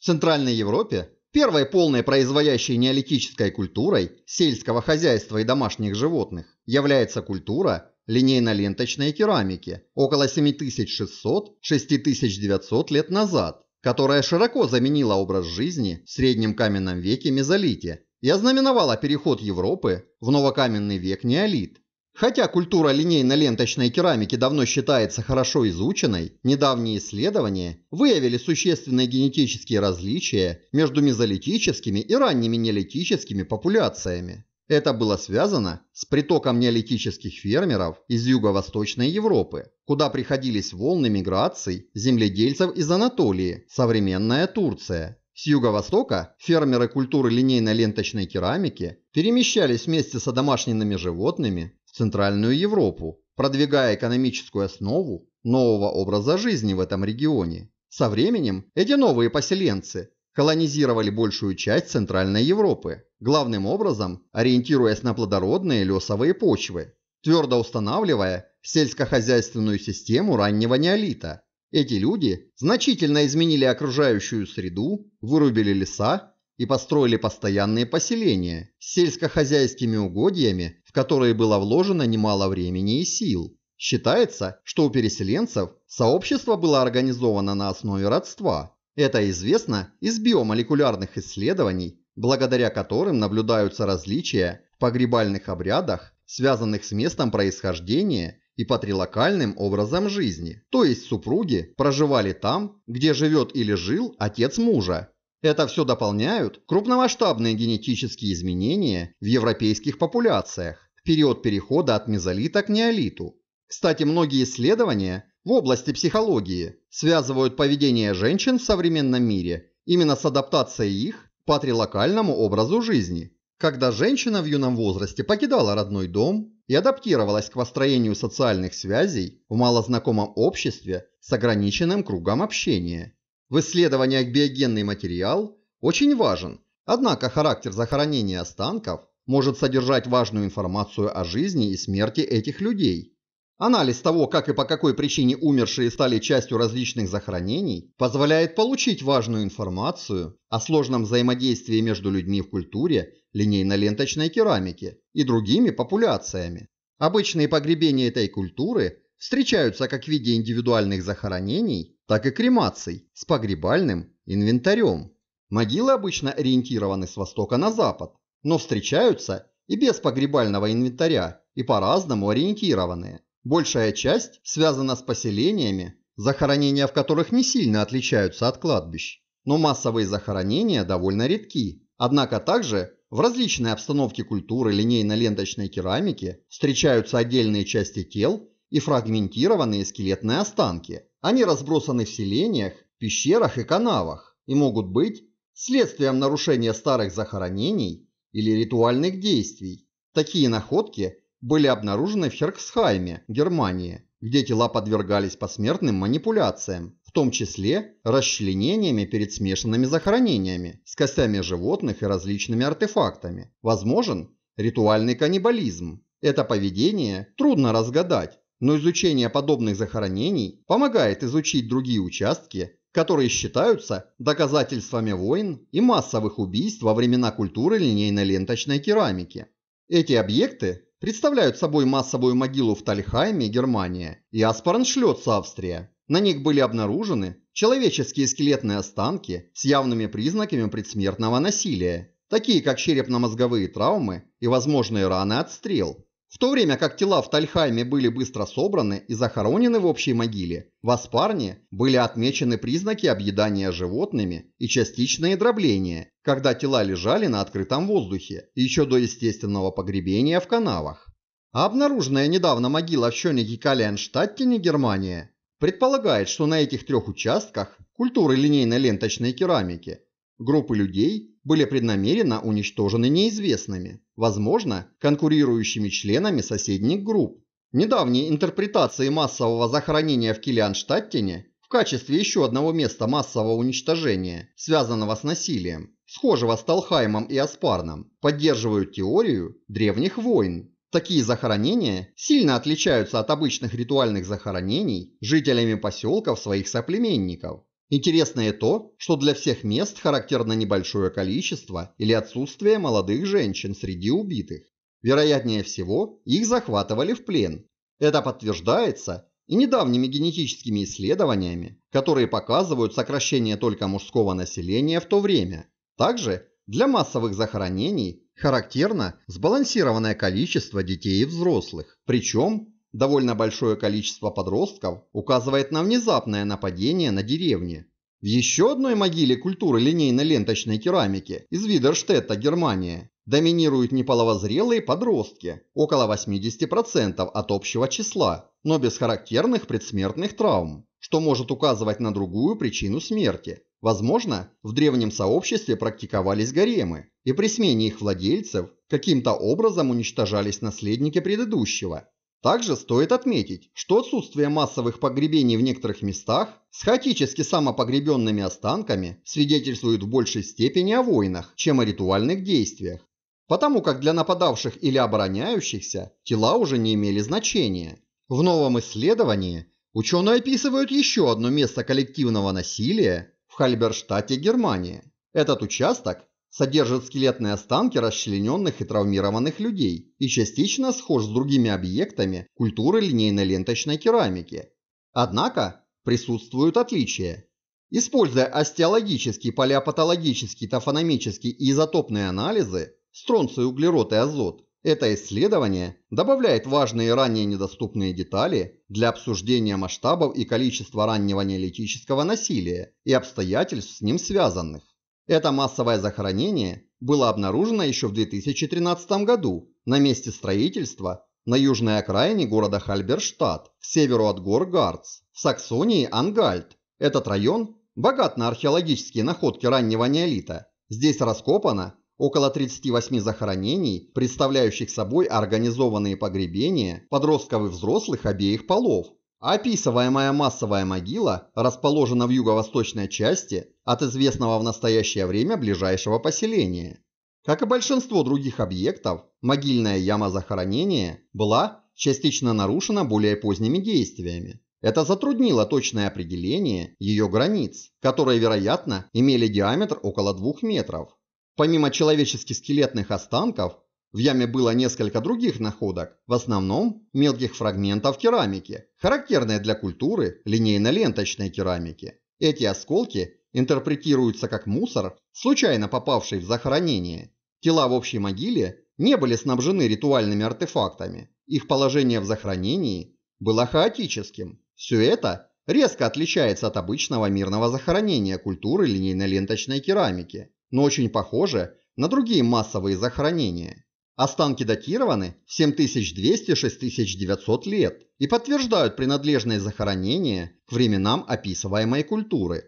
В Центральной Европе первой полной производящей неолитической культурой сельского хозяйства и домашних животных является культура линейно-ленточной керамики около 7600-6900 лет назад, которая широко заменила образ жизни в среднем каменном веке мезолите и ознаменовала переход Европы в новокаменный век неолит. Хотя культура линейно-ленточной керамики давно считается хорошо изученной, недавние исследования выявили существенные генетические различия между мезолитическими и ранними неолитическими популяциями. Это было связано с притоком неолитических фермеров из юго-восточной Европы, куда приходились волны миграций земледельцев из Анатолии, современная Турция, с юго-востока фермеры культуры линейно-ленточной керамики перемещались вместе с домашними животными Центральную Европу, продвигая экономическую основу нового образа жизни в этом регионе. Со временем эти новые поселенцы колонизировали большую часть Центральной Европы, главным образом ориентируясь на плодородные лесовые почвы, твердо устанавливая сельскохозяйственную систему раннего неолита. Эти люди значительно изменили окружающую среду, вырубили леса и построили постоянные поселения с сельскохозяйскими угодьями, в которые было вложено немало времени и сил. Считается, что у переселенцев сообщество было организовано на основе родства. Это известно из биомолекулярных исследований, благодаря которым наблюдаются различия в погребальных обрядах, связанных с местом происхождения и патрилокальным образом жизни. То есть супруги проживали там, где живет или жил отец мужа, это все дополняют крупномасштабные генетические изменения в европейских популяциях в период перехода от мезолита к неолиту. Кстати, многие исследования в области психологии связывают поведение женщин в современном мире именно с адаптацией их к патрилокальному образу жизни. Когда женщина в юном возрасте покидала родной дом и адаптировалась к построению социальных связей в малознакомом обществе с ограниченным кругом общения – в исследованиях биогенный материал очень важен, однако характер захоронения останков может содержать важную информацию о жизни и смерти этих людей. Анализ того, как и по какой причине умершие стали частью различных захоронений, позволяет получить важную информацию о сложном взаимодействии между людьми в культуре, линейно-ленточной керамики и другими популяциями. Обычные погребения этой культуры встречаются как в виде индивидуальных захоронений, так и кремаций с погребальным инвентарем. Могилы обычно ориентированы с востока на запад, но встречаются и без погребального инвентаря, и по-разному ориентированные. Большая часть связана с поселениями, захоронения в которых не сильно отличаются от кладбищ. Но массовые захоронения довольно редки. Однако также в различной обстановке культуры линейно-ленточной керамики встречаются отдельные части тел и фрагментированные скелетные останки – они разбросаны в селениях, пещерах и канавах и могут быть следствием нарушения старых захоронений или ритуальных действий. Такие находки были обнаружены в Херксхайме, Германии, где тела подвергались посмертным манипуляциям, в том числе расчленениями перед смешанными захоронениями с костями животных и различными артефактами. Возможен ритуальный каннибализм. Это поведение трудно разгадать, но изучение подобных захоронений помогает изучить другие участки, которые считаются доказательствами войн и массовых убийств во времена культуры линейно-ленточной керамики. Эти объекты представляют собой массовую могилу в Тальхайме, Германия, и Аспараншлёц, Австрия. На них были обнаружены человеческие скелетные останки с явными признаками предсмертного насилия, такие как черепно-мозговые травмы и возможные раны от стрел. В то время как тела в Тальхайме были быстро собраны и захоронены в общей могиле, в Аспарне были отмечены признаки объедания животными и частичные дробления, когда тела лежали на открытом воздухе, еще до естественного погребения в канавах. А обнаруженная недавно могила в Щенике Калианштадтене, Германия, предполагает, что на этих трех участках культуры линейно-ленточной керамики группы людей были преднамеренно уничтожены неизвестными, возможно, конкурирующими членами соседних групп. Недавние интерпретации массового захоронения в Килианштадтене в качестве еще одного места массового уничтожения, связанного с насилием, схожего с Талхаймом и Аспарном, поддерживают теорию древних войн. Такие захоронения сильно отличаются от обычных ритуальных захоронений жителями поселков своих соплеменников. Интересно и то, что для всех мест характерно небольшое количество или отсутствие молодых женщин среди убитых. Вероятнее всего, их захватывали в плен. Это подтверждается и недавними генетическими исследованиями, которые показывают сокращение только мужского населения в то время. Также для массовых захоронений характерно сбалансированное количество детей и взрослых, причем довольно большое количество подростков указывает на внезапное нападение на деревни. В еще одной могиле культуры линейно-ленточной керамики из Видерштетта, Германия, доминируют неполовозрелые подростки, около 80% от общего числа, но без характерных предсмертных травм, что может указывать на другую причину смерти. Возможно, в древнем сообществе практиковались гаремы, и при смене их владельцев каким-то образом уничтожались наследники предыдущего, также стоит отметить, что отсутствие массовых погребений в некоторых местах с хаотически самопогребенными останками свидетельствует в большей степени о войнах, чем о ритуальных действиях, потому как для нападавших или обороняющихся тела уже не имели значения. В новом исследовании ученые описывают еще одно место коллективного насилия в Хальберштадте, Германия. Этот участок содержит скелетные останки расчлененных и травмированных людей и частично схож с другими объектами культуры линейно-ленточной керамики. Однако присутствуют отличия. Используя остеологический, палеопатологический, тофономический и изотопные анализы, стронций, углерод и азот, это исследование добавляет важные ранее недоступные детали для обсуждения масштабов и количества раннего неолитического насилия и обстоятельств с ним связанных. Это массовое захоронение было обнаружено еще в 2013 году на месте строительства на южной окраине города Хальберштадт, к северу от гор Гарц, в Саксонии Ангальт. Этот район богат на археологические находки раннего неолита. Здесь раскопано около 38 захоронений, представляющих собой организованные погребения подростков и взрослых обеих полов, Описываемая массовая могила расположена в юго-восточной части от известного в настоящее время ближайшего поселения. Как и большинство других объектов, могильная яма захоронения была частично нарушена более поздними действиями. Это затруднило точное определение ее границ, которые, вероятно, имели диаметр около 2 метров. Помимо человеческих скелетных останков, в яме было несколько других находок, в основном мелких фрагментов керамики, характерной для культуры линейно-ленточной керамики. Эти осколки интерпретируются как мусор, случайно попавший в захоронение. Тела в общей могиле не были снабжены ритуальными артефактами. Их положение в захоронении было хаотическим. Все это резко отличается от обычного мирного захоронения культуры линейно-ленточной керамики, но очень похоже на другие массовые захоронения. Останки датированы 7200-6900 лет и подтверждают принадлежное захоронение к временам описываемой культуры.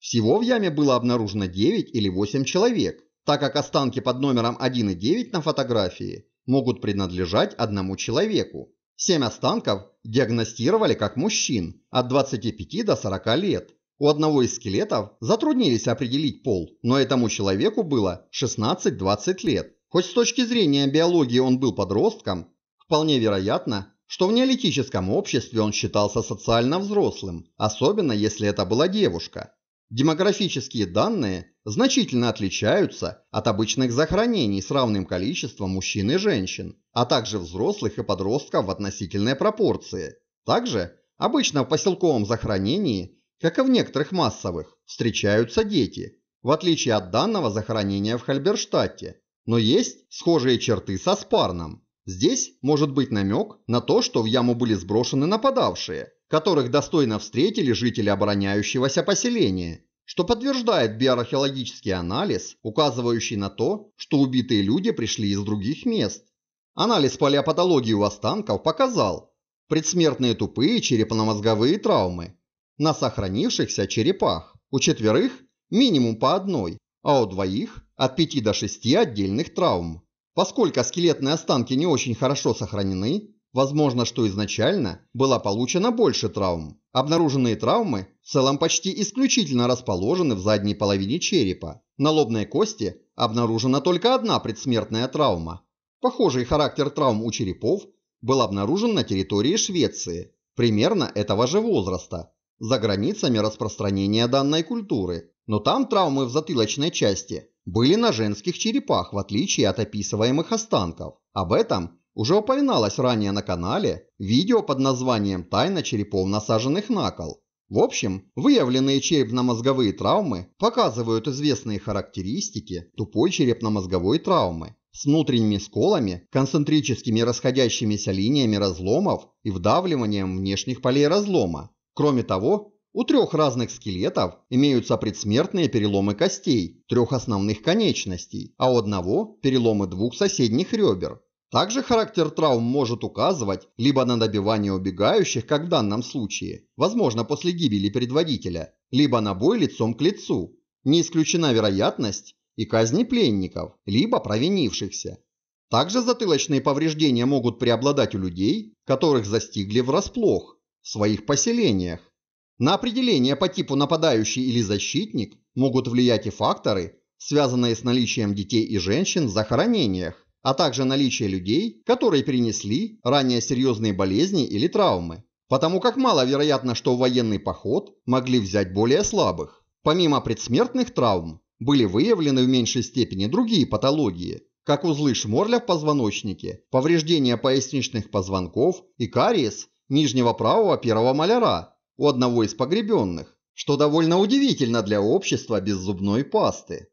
Всего в яме было обнаружено 9 или 8 человек, так как останки под номером 1 и 9 на фотографии могут принадлежать одному человеку. 7 останков диагностировали как мужчин от 25 до 40 лет. У одного из скелетов затруднились определить пол, но этому человеку было 16-20 лет. Хоть с точки зрения биологии он был подростком, вполне вероятно, что в неолитическом обществе он считался социально взрослым, особенно если это была девушка. Демографические данные значительно отличаются от обычных захоронений с равным количеством мужчин и женщин, а также взрослых и подростков в относительной пропорции. Также обычно в поселковом захоронении, как и в некоторых массовых, встречаются дети, в отличие от данного захоронения в Хальберштадте, но есть схожие черты со спарном. Здесь может быть намек на то, что в яму были сброшены нападавшие, которых достойно встретили жители обороняющегося поселения, что подтверждает биоархеологический анализ, указывающий на то, что убитые люди пришли из других мест. Анализ палеопатологии у останков показал предсмертные тупые черепно-мозговые травмы на сохранившихся черепах, у четверых минимум по одной, а у двоих от 5 до 6 отдельных травм. Поскольку скелетные останки не очень хорошо сохранены, возможно, что изначально была получена больше травм. Обнаруженные травмы в целом почти исключительно расположены в задней половине черепа. На лобной кости обнаружена только одна предсмертная травма. Похожий характер травм у черепов был обнаружен на территории Швеции, примерно этого же возраста, за границами распространения данной культуры. Но там травмы в затылочной части были на женских черепах, в отличие от описываемых останков. Об этом уже упоминалось ранее на канале видео под названием «Тайна черепов, насаженных на кол». В общем, выявленные черепно-мозговые травмы показывают известные характеристики тупой черепно-мозговой травмы с внутренними сколами, концентрическими расходящимися линиями разломов и вдавливанием внешних полей разлома. Кроме того, у трех разных скелетов имеются предсмертные переломы костей, трех основных конечностей, а у одного – переломы двух соседних ребер. Также характер травм может указывать либо на добивание убегающих, как в данном случае, возможно после гибели предводителя, либо на бой лицом к лицу. Не исключена вероятность и казни пленников, либо провинившихся. Также затылочные повреждения могут преобладать у людей, которых застигли врасплох, в своих поселениях, на определение по типу нападающий или защитник могут влиять и факторы, связанные с наличием детей и женщин в захоронениях, а также наличие людей, которые перенесли ранее серьезные болезни или травмы. Потому как маловероятно, что в военный поход могли взять более слабых. Помимо предсмертных травм, были выявлены в меньшей степени другие патологии, как узлы шморля в позвоночнике, повреждения поясничных позвонков и кариес нижнего правого первого маляра, у одного из погребенных, что довольно удивительно для общества без зубной пасты.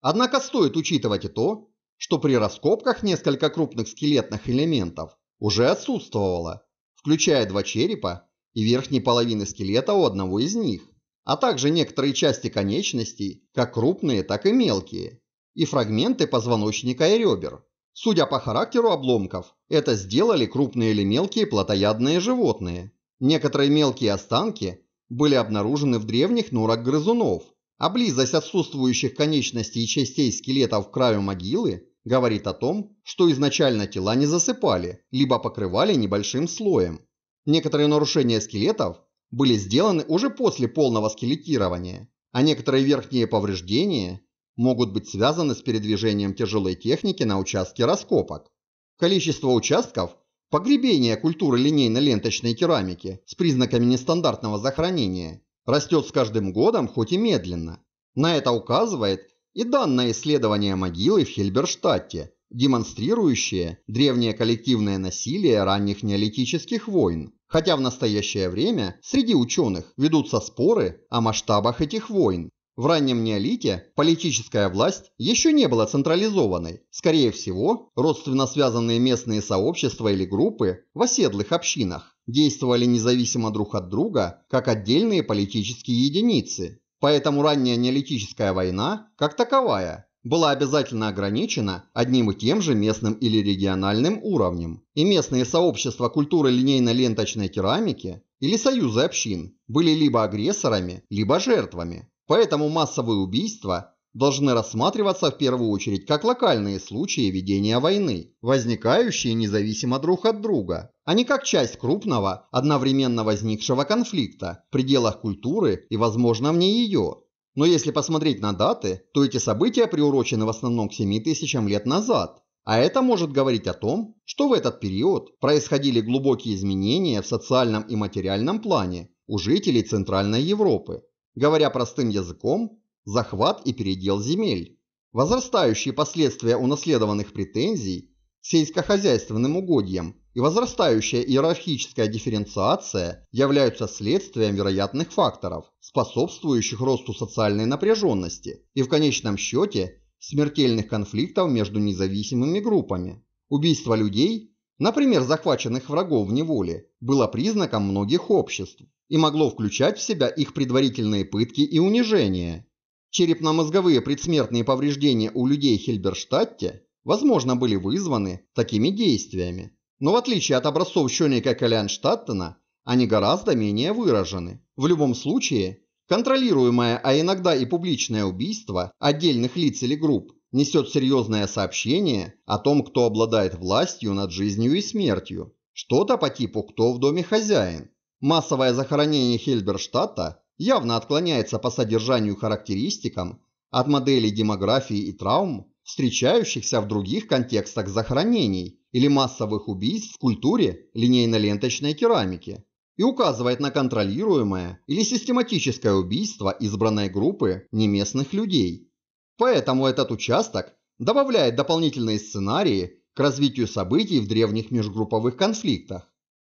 Однако стоит учитывать и то, что при раскопках несколько крупных скелетных элементов уже отсутствовало, включая два черепа и верхней половины скелета у одного из них, а также некоторые части конечностей, как крупные, так и мелкие, и фрагменты позвоночника и ребер. Судя по характеру обломков, это сделали крупные или мелкие плотоядные животные. Некоторые мелкие останки были обнаружены в древних норах грызунов, а близость отсутствующих конечностей и частей скелета к краю могилы говорит о том, что изначально тела не засыпали, либо покрывали небольшим слоем. Некоторые нарушения скелетов были сделаны уже после полного скелетирования, а некоторые верхние повреждения могут быть связаны с передвижением тяжелой техники на участке раскопок. Количество участков Погребение культуры линейно-ленточной керамики с признаками нестандартного захоронения растет с каждым годом, хоть и медленно. На это указывает и данное исследование могилы в Хельберштадте, демонстрирующее древнее коллективное насилие ранних неолитических войн, хотя в настоящее время среди ученых ведутся споры о масштабах этих войн. В раннем неолите политическая власть еще не была централизованной. Скорее всего, родственно связанные местные сообщества или группы в оседлых общинах действовали независимо друг от друга, как отдельные политические единицы. Поэтому ранняя неолитическая война, как таковая, была обязательно ограничена одним и тем же местным или региональным уровнем. И местные сообщества культуры линейно-ленточной керамики или союзы общин были либо агрессорами, либо жертвами. Поэтому массовые убийства должны рассматриваться в первую очередь как локальные случаи ведения войны, возникающие независимо друг от друга, а не как часть крупного, одновременно возникшего конфликта в пределах культуры и, возможно, вне ее. Но если посмотреть на даты, то эти события приурочены в основном к 7 тысячам лет назад. А это может говорить о том, что в этот период происходили глубокие изменения в социальном и материальном плане у жителей Центральной Европы. Говоря простым языком, захват и передел земель. Возрастающие последствия унаследованных претензий сельскохозяйственным угодьям и возрастающая иерархическая дифференциация являются следствием вероятных факторов, способствующих росту социальной напряженности и в конечном счете смертельных конфликтов между независимыми группами. Убийство людей, например, захваченных врагов в неволе, было признаком многих обществ и могло включать в себя их предварительные пытки и унижения. Черепно-мозговые предсмертные повреждения у людей Хильберштадте, возможно, были вызваны такими действиями. Но в отличие от образцов Щеника Калянштадтена, они гораздо менее выражены. В любом случае, контролируемое, а иногда и публичное убийство отдельных лиц или групп несет серьезное сообщение о том, кто обладает властью над жизнью и смертью. Что-то по типу «кто в доме хозяин». Массовое захоронение Хельберштадта явно отклоняется по содержанию характеристикам от моделей демографии и травм, встречающихся в других контекстах захоронений или массовых убийств в культуре линейно-ленточной керамики и указывает на контролируемое или систематическое убийство избранной группы неместных людей. Поэтому этот участок добавляет дополнительные сценарии к развитию событий в древних межгрупповых конфликтах.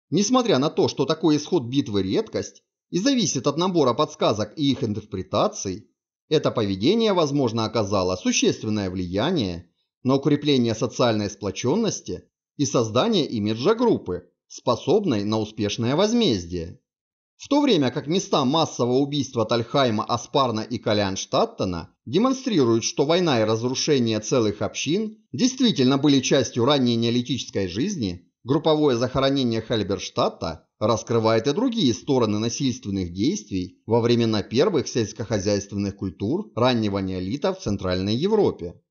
Несмотря на то, что такой исход битвы редкость и зависит от набора подсказок и их интерпретаций, это поведение, возможно, оказало существенное влияние на укрепление социальной сплоченности и создание имиджа группы, способной на успешное возмездие. В то время как места массового убийства Тальхайма, Аспарна и Калянштаттена демонстрируют, что война и разрушение целых общин действительно были частью ранней неолитической жизни, Групповое захоронение Хальберштадта раскрывает и другие стороны насильственных действий во времена первых сельскохозяйственных культур раннего неолита в Центральной Европе.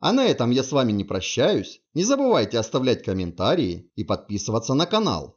А на этом я с вами не прощаюсь. Не забывайте оставлять комментарии и подписываться на канал.